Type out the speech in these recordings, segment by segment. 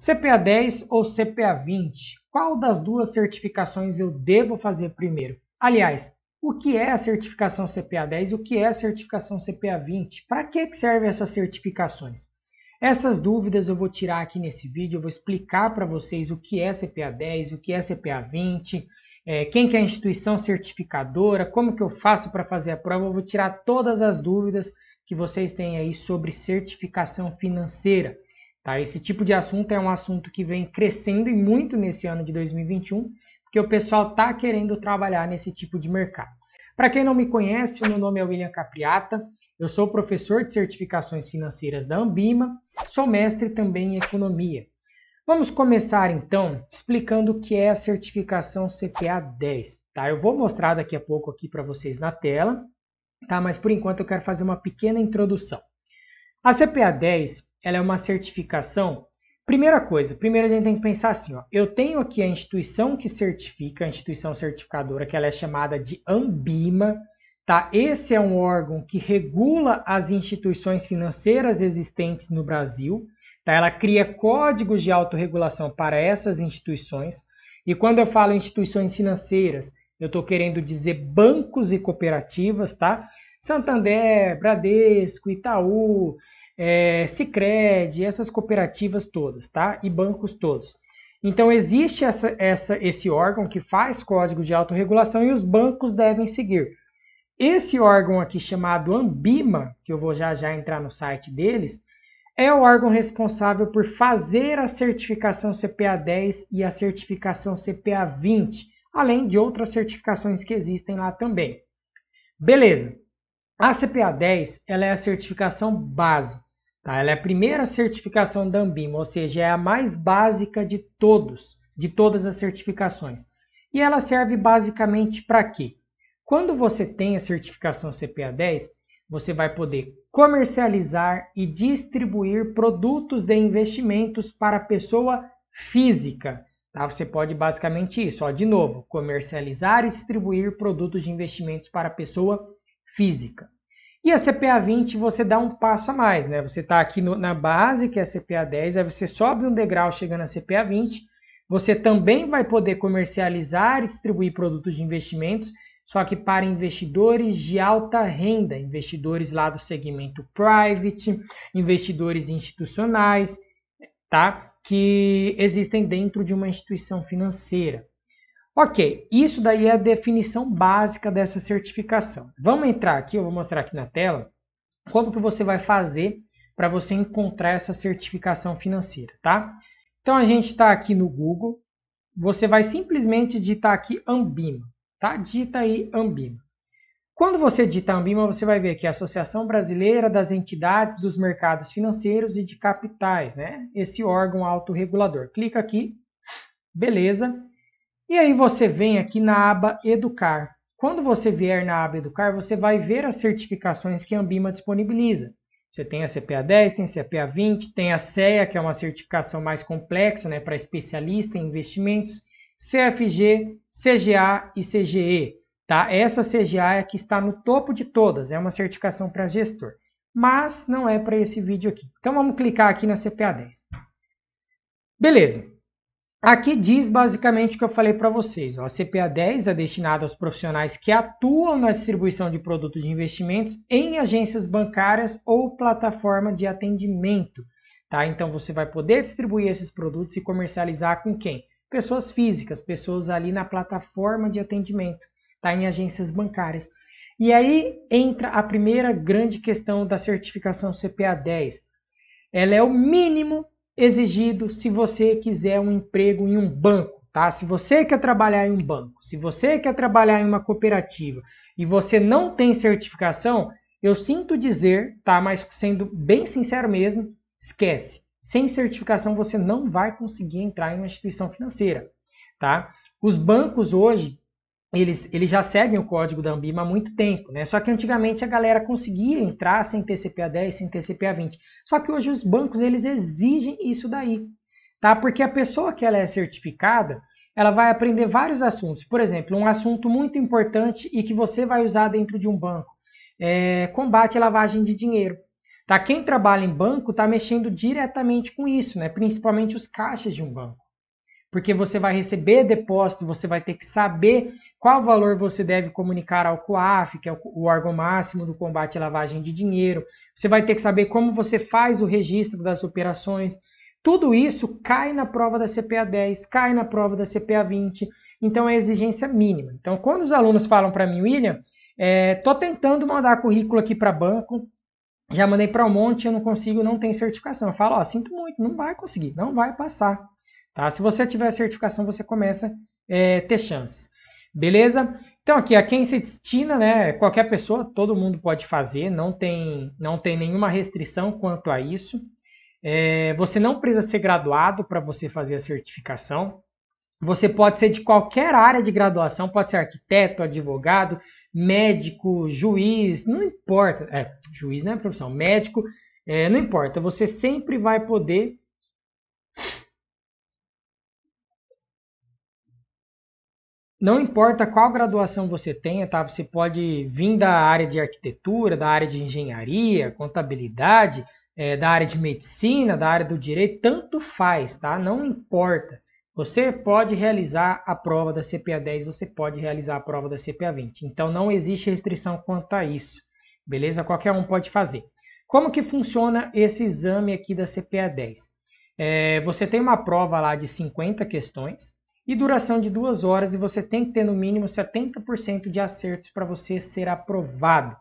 CPA 10 ou CPA 20? Qual das duas certificações eu devo fazer primeiro? Aliás, o que é a certificação CPA 10 e o que é a certificação CPA 20? Para que servem essas certificações? Essas dúvidas eu vou tirar aqui nesse vídeo, eu vou explicar para vocês o que é CPA 10, o que é CPA 20, é, quem que é a instituição certificadora, como que eu faço para fazer a prova, eu vou tirar todas as dúvidas que vocês têm aí sobre certificação financeira. Tá? Esse tipo de assunto é um assunto que vem crescendo e muito nesse ano de 2021, porque o pessoal está querendo trabalhar nesse tipo de mercado. Para quem não me conhece, meu nome é William Capriata, eu sou professor de certificações financeiras da Ambima, sou mestre também em economia. Vamos começar então explicando o que é a certificação CPA 10. Tá? Eu vou mostrar daqui a pouco aqui para vocês na tela, tá? mas por enquanto eu quero fazer uma pequena introdução. A CPA 10 ela é uma certificação. Primeira coisa, primeiro a gente tem que pensar assim, ó, eu tenho aqui a instituição que certifica, a instituição certificadora, que ela é chamada de Ambima, tá? Esse é um órgão que regula as instituições financeiras existentes no Brasil, tá? Ela cria códigos de autorregulação para essas instituições. E quando eu falo instituições financeiras, eu estou querendo dizer bancos e cooperativas, tá? Santander, Bradesco, Itaú, é, Cicred, essas cooperativas todas, tá? E bancos todos. Então existe essa, essa, esse órgão que faz código de autorregulação e os bancos devem seguir. Esse órgão aqui chamado Ambima, que eu vou já já entrar no site deles, é o órgão responsável por fazer a certificação CPA 10 e a certificação CPA 20, além de outras certificações que existem lá também. Beleza. A CPA 10 ela é a certificação base. Tá? Ela é a primeira certificação da Ambima, ou seja, é a mais básica de todos, de todas as certificações. E ela serve basicamente para quê? Quando você tem a certificação CPA 10, você vai poder comercializar e distribuir produtos de investimentos para pessoa física. Tá? Você pode basicamente isso, ó, de novo, comercializar e distribuir produtos de investimentos para pessoa física. E a CPA 20 você dá um passo a mais, né? Você está aqui no, na base, que é a CPA 10, aí você sobe um degrau chegando a CPA 20. Você também vai poder comercializar e distribuir produtos de investimentos, só que para investidores de alta renda, investidores lá do segmento private, investidores institucionais, tá? Que existem dentro de uma instituição financeira. Ok, isso daí é a definição básica dessa certificação. Vamos entrar aqui, eu vou mostrar aqui na tela, como que você vai fazer para você encontrar essa certificação financeira, tá? Então a gente está aqui no Google, você vai simplesmente digitar aqui Ambima, tá? Digita aí Ambima. Quando você digita Ambima, você vai ver aqui a Associação Brasileira das Entidades dos Mercados Financeiros e de Capitais, né? Esse órgão autorregulador. Clica aqui, beleza. E aí você vem aqui na aba Educar. Quando você vier na aba Educar, você vai ver as certificações que a Ambima disponibiliza. Você tem a CPA 10, tem a CPA 20, tem a CEA, que é uma certificação mais complexa, né, para especialista em investimentos, CFG, CGA e CGE, tá? Essa CGA é a que está no topo de todas, é uma certificação para gestor, mas não é para esse vídeo aqui. Então vamos clicar aqui na CPA 10. Beleza. Aqui diz basicamente o que eu falei para vocês. a CPA 10 é destinada aos profissionais que atuam na distribuição de produtos de investimentos em agências bancárias ou plataforma de atendimento. Tá? Então você vai poder distribuir esses produtos e comercializar com quem? Pessoas físicas, pessoas ali na plataforma de atendimento, tá? em agências bancárias. E aí entra a primeira grande questão da certificação CPA 10. Ela é o mínimo exigido se você quiser um emprego em um banco, tá? Se você quer trabalhar em um banco, se você quer trabalhar em uma cooperativa e você não tem certificação, eu sinto dizer, tá? Mas sendo bem sincero mesmo, esquece. Sem certificação você não vai conseguir entrar em uma instituição financeira, tá? Os bancos hoje eles, eles já seguem o código da Ambima há muito tempo, né? Só que antigamente a galera conseguia entrar sem TCPA 10, sem TCPA 20. Só que hoje os bancos eles exigem isso daí, tá? Porque a pessoa que ela é certificada, ela vai aprender vários assuntos. Por exemplo, um assunto muito importante e que você vai usar dentro de um banco é combate à lavagem de dinheiro. Tá? Quem trabalha em banco está mexendo diretamente com isso, né? Principalmente os caixas de um banco porque você vai receber depósito, você vai ter que saber qual valor você deve comunicar ao COAF, que é o órgão máximo do combate à lavagem de dinheiro. Você vai ter que saber como você faz o registro das operações. Tudo isso cai na prova da CPA 10, cai na prova da CPA 20, então é exigência mínima. Então, quando os alunos falam para mim, William, estou é, tentando mandar currículo aqui para banco, já mandei para um monte, eu não consigo, não tem certificação. Eu falo, ó, sinto muito, não vai conseguir, não vai passar. Tá? Se você tiver certificação, você começa a é, ter chances. Beleza? Então aqui a quem se destina, né? Qualquer pessoa, todo mundo pode fazer, não tem, não tem nenhuma restrição quanto a isso. É, você não precisa ser graduado para você fazer a certificação. Você pode ser de qualquer área de graduação, pode ser arquiteto, advogado, médico, juiz, não importa. É, juiz não é profissão, médico, é, não importa. Você sempre vai poder não importa qual graduação você tenha, tá? Você pode vir da área de arquitetura, da área de engenharia, contabilidade, é, da área de medicina, da área do direito, tanto faz, tá? Não importa. Você pode realizar a prova da CPA 10, você pode realizar a prova da CPA 20. Então não existe restrição quanto a isso. Beleza? Qualquer um pode fazer. Como que funciona esse exame aqui da CPA 10? É, você tem uma prova lá de 50 questões, e duração de duas horas e você tem que ter no mínimo 70% de acertos para você ser aprovado,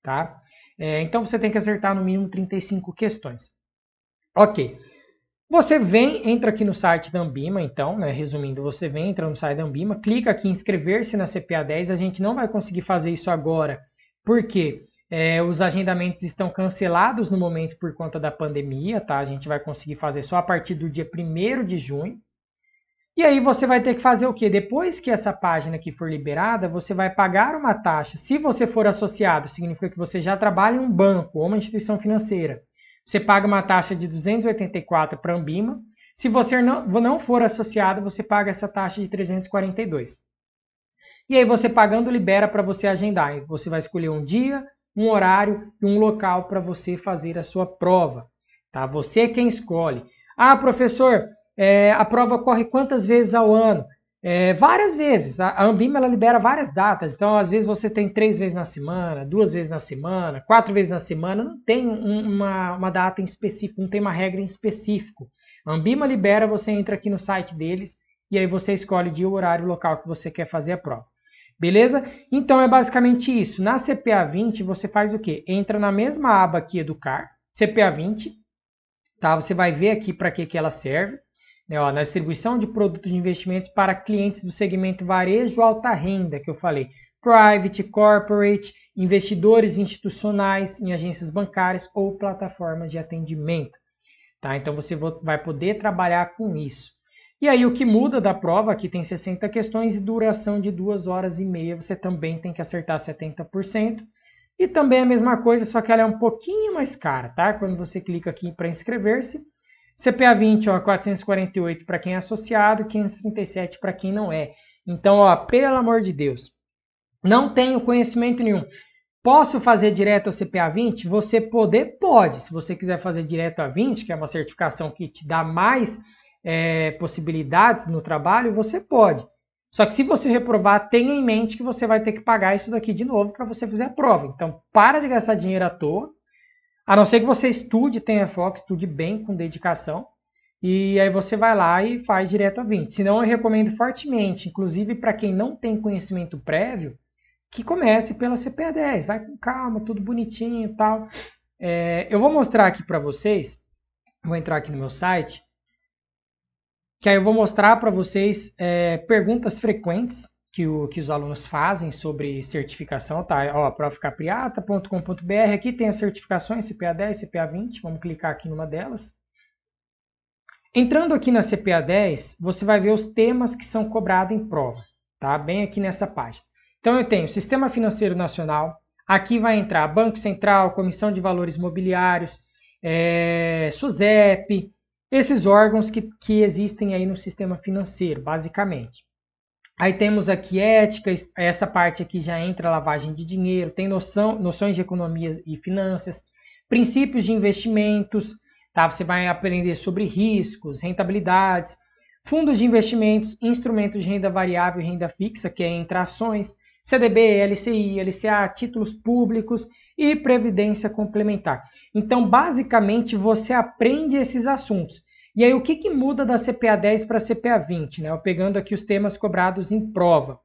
tá? É, então você tem que acertar no mínimo 35 questões. Ok. Você vem, entra aqui no site da Ambima, então, né, resumindo, você vem, entra no site da Ambima, clica aqui em inscrever-se na CPA 10, a gente não vai conseguir fazer isso agora, porque é, os agendamentos estão cancelados no momento por conta da pandemia, tá? A gente vai conseguir fazer só a partir do dia 1 de junho, e aí você vai ter que fazer o quê? Depois que essa página aqui for liberada, você vai pagar uma taxa. Se você for associado, significa que você já trabalha em um banco ou uma instituição financeira. Você paga uma taxa de 284 para a Ambima. Se você não, for associado, você paga essa taxa de 342. E aí você pagando libera para você agendar. Você vai escolher um dia, um horário e um local para você fazer a sua prova. Tá? Você é quem escolhe. Ah, professor, é, a prova ocorre quantas vezes ao ano? É, várias vezes. A, Ambima ela libera várias datas. Então, às vezes, você tem três vezes na semana, duas vezes na semana, quatro vezes na semana. Não tem um, uma, uma data em específico, não tem uma regra em específico. A Ambima libera, você entra aqui no site deles e aí você escolhe o dia, o horário e o local que você quer fazer a prova. Beleza? Então é basicamente isso. Na CPA 20, você faz o quê? Entra na mesma aba aqui, Educar, CPA 20, tá? Você vai ver aqui para que, que ela serve. É, ó, na distribuição de produtos de investimentos para clientes do segmento varejo alta renda, que eu falei, private, corporate, investidores institucionais em agências bancárias ou plataformas de atendimento. Tá? Então você vai poder trabalhar com isso. E aí o que muda da prova, que tem 60 questões e duração de duas horas e meia, você também tem que acertar 70%. E também a mesma coisa, só que ela é um pouquinho mais cara, tá? Quando você clica aqui para inscrever-se, CPA 20, ó, 448 para quem é associado, 537 para quem não é. Então, ó, pelo amor de Deus, não tenho conhecimento nenhum. Posso fazer direto ao CPA 20? Você poder pode. Se você quiser fazer direto a 20, que é uma certificação que te dá mais é, possibilidades no trabalho, você pode. Só que se você reprovar, tenha em mente que você vai ter que pagar isso daqui de novo para você fazer a prova. Então, para de gastar dinheiro à toa, a não ser que você estude, tenha foco, estude bem com dedicação. E aí você vai lá e faz direto a 20. Senão eu recomendo fortemente, inclusive para quem não tem conhecimento prévio, que comece pela CP10. Vai com calma, tudo bonitinho e tal. É, eu vou mostrar aqui para vocês. Vou entrar aqui no meu site. Que aí eu vou mostrar para vocês é, perguntas frequentes que, o, que os alunos fazem sobre certificação, tá? Ó, profcapriata.com.br, aqui tem as certificações, CPA 10, CPA 20, vamos clicar aqui numa delas. Entrando aqui na CPA 10, você vai ver os temas que são cobrados em prova, tá? Bem aqui nessa página. Então eu tenho Sistema Financeiro Nacional, aqui vai entrar Banco Central, Comissão de Valores Mobiliários, é, SUSEP, esses órgãos que, que existem aí no sistema financeiro, basicamente. Aí temos aqui éticas, essa parte aqui já entra lavagem de dinheiro, tem noção, noções de economia e finanças, princípios de investimentos, tá? Você vai aprender sobre riscos, rentabilidades, fundos de investimentos, instrumentos de renda variável e renda fixa, que é entre ações, CDB, LCI, LCA, títulos públicos e previdência complementar. Então, basicamente, você aprende esses assuntos. E aí, o que, que muda da CPA 10 para a CPA 20? Né? Eu pegando aqui os temas cobrados em prova.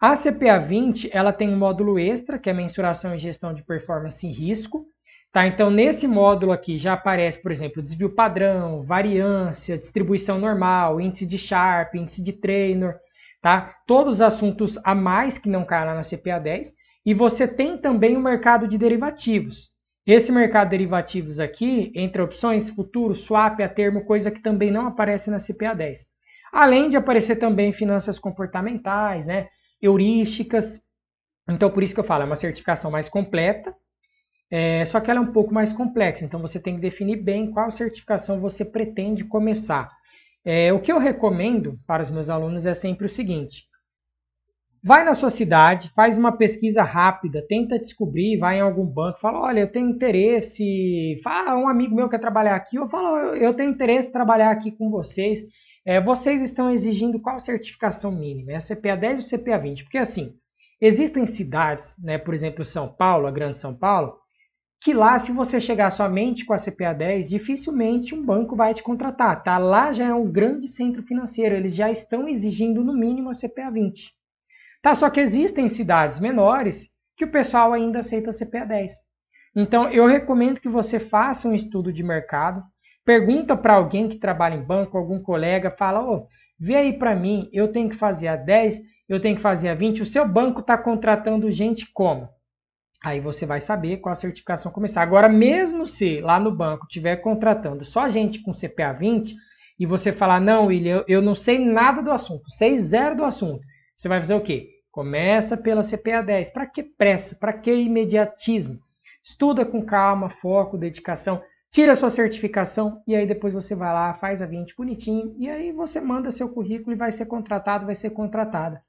A CPA 20 ela tem um módulo extra, que é mensuração e gestão de performance e risco. Tá? Então, nesse módulo aqui já aparece, por exemplo, desvio padrão, variância, distribuição normal, índice de Sharp, índice de Trainer, tá? todos os assuntos a mais que não caem lá na CPA 10. E você tem também o mercado de derivativos. Esse mercado de derivativos aqui, entre opções, futuro, swap, a termo, coisa que também não aparece na CPA 10. Além de aparecer também finanças comportamentais, né, heurísticas. Então, por isso que eu falo, é uma certificação mais completa, é, só que ela é um pouco mais complexa. Então, você tem que definir bem qual certificação você pretende começar. É, o que eu recomendo para os meus alunos é sempre o seguinte: Vai na sua cidade, faz uma pesquisa rápida, tenta descobrir, vai em algum banco, fala, olha, eu tenho interesse, fala, um amigo meu quer trabalhar aqui, ou fala, eu tenho interesse em trabalhar aqui com vocês. É, vocês estão exigindo qual certificação mínima? É a CPA 10 ou CPA 20? Porque assim, existem cidades, né, por exemplo, São Paulo, a Grande São Paulo, que lá, se você chegar somente com a CPA 10, dificilmente um banco vai te contratar, tá? Lá já é um grande centro financeiro, eles já estão exigindo no mínimo a CPA 20. Tá? Só que existem cidades menores que o pessoal ainda aceita CPA 10. Então, eu recomendo que você faça um estudo de mercado, pergunta para alguém que trabalha em banco, algum colega, fala, ô, vê aí para mim, eu tenho que fazer a 10, eu tenho que fazer a 20, o seu banco está contratando gente como? Aí você vai saber qual a certificação começar. Agora, mesmo se lá no banco tiver contratando só gente com CPA 20 e você falar, não, William, eu não sei nada do assunto, sei zero do assunto, você vai fazer o quê? Começa pela CPA 10. Para que pressa? Para que imediatismo? Estuda com calma, foco, dedicação, tira sua certificação e aí depois você vai lá, faz a 20 bonitinho e aí você manda seu currículo e vai ser contratado, vai ser contratada,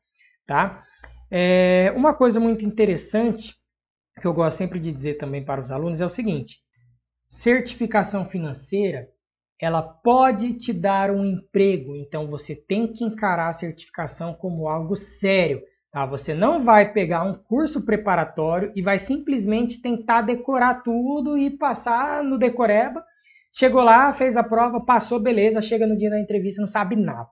tá? É, uma coisa muito interessante que eu gosto sempre de dizer também para os alunos é o seguinte: certificação financeira ela pode te dar um emprego, então você tem que encarar a certificação como algo sério. Tá? Você não vai pegar um curso preparatório e vai simplesmente tentar decorar tudo e passar no decoreba. Chegou lá, fez a prova, passou, beleza, chega no dia da entrevista não sabe nada.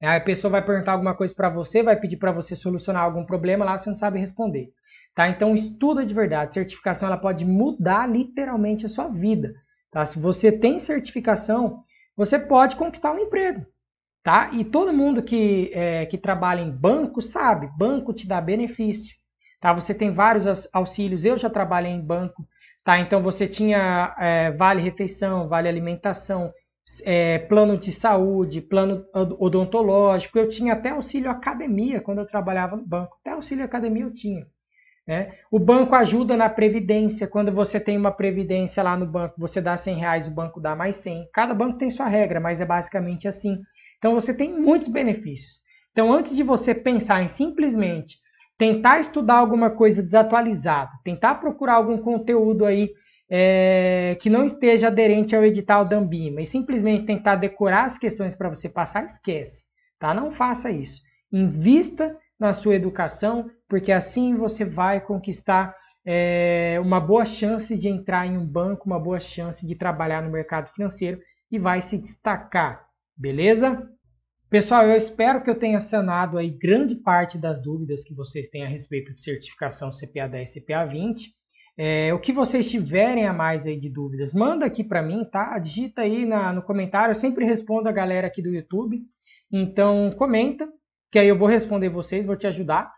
a pessoa vai perguntar alguma coisa para você, vai pedir para você solucionar algum problema lá, você não sabe responder. Tá? Então estuda de verdade. Certificação ela pode mudar literalmente a sua vida. Tá? Se você tem certificação, você pode conquistar um emprego. Tá? E todo mundo que, é, que trabalha em banco sabe, banco te dá benefício. Tá? Você tem vários auxílios, eu já trabalhei em banco, tá? então você tinha é, vale refeição, vale alimentação, é, plano de saúde, plano odontológico, eu tinha até auxílio academia quando eu trabalhava no banco, até auxílio academia eu tinha. Né? O banco ajuda na previdência. Quando você tem uma previdência lá no banco, você dá 100 reais, o banco dá mais 100. Cada banco tem sua regra, mas é basicamente assim. Então você tem muitos benefícios. Então antes de você pensar em simplesmente tentar estudar alguma coisa desatualizada, tentar procurar algum conteúdo aí é, que não esteja aderente ao edital da Ambima e simplesmente tentar decorar as questões para você passar, esquece. Tá? Não faça isso. Invista na sua educação, porque assim você vai conquistar é, uma boa chance de entrar em um banco, uma boa chance de trabalhar no mercado financeiro e vai se destacar, beleza? Pessoal, eu espero que eu tenha sanado aí grande parte das dúvidas que vocês têm a respeito de certificação CPA 10 CPA 20. É, o que vocês tiverem a mais aí de dúvidas, manda aqui para mim, tá? Digita aí na, no comentário, eu sempre respondo a galera aqui do YouTube. Então comenta, que aí eu vou responder vocês, vou te ajudar.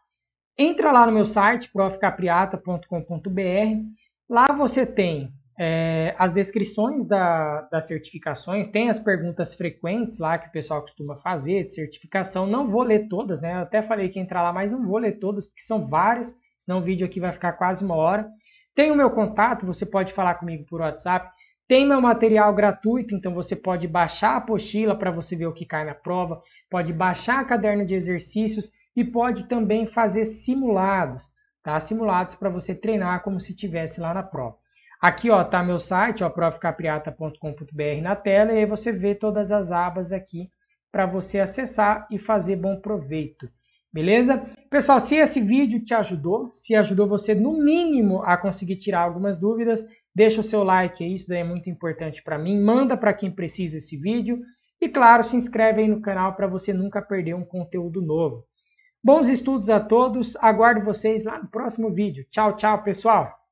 Entra lá no meu site, profcapriata.com.br. Lá você tem é, as descrições da, das certificações, tem as perguntas frequentes lá que o pessoal costuma fazer de certificação. Não vou ler todas, né? Eu até falei que ia entrar lá, mas não vou ler todas, porque são várias, senão o vídeo aqui vai ficar quase uma hora. Tem o meu contato, você pode falar comigo por WhatsApp. Tem meu material gratuito, então você pode baixar a apostila para você ver o que cai na prova, pode baixar caderno de exercícios e pode também fazer simulados, tá? Simulados para você treinar como se tivesse lá na prova. Aqui, ó, tá meu site, ó, profcapriata.com.br na tela e aí você vê todas as abas aqui para você acessar e fazer bom proveito. Beleza? Pessoal, se esse vídeo te ajudou, se ajudou você no mínimo a conseguir tirar algumas dúvidas, deixa o seu like aí, isso daí é muito importante para mim, manda para quem precisa esse vídeo e claro, se inscreve aí no canal para você nunca perder um conteúdo novo. Bons estudos a todos, aguardo vocês lá no próximo vídeo. Tchau, tchau, pessoal!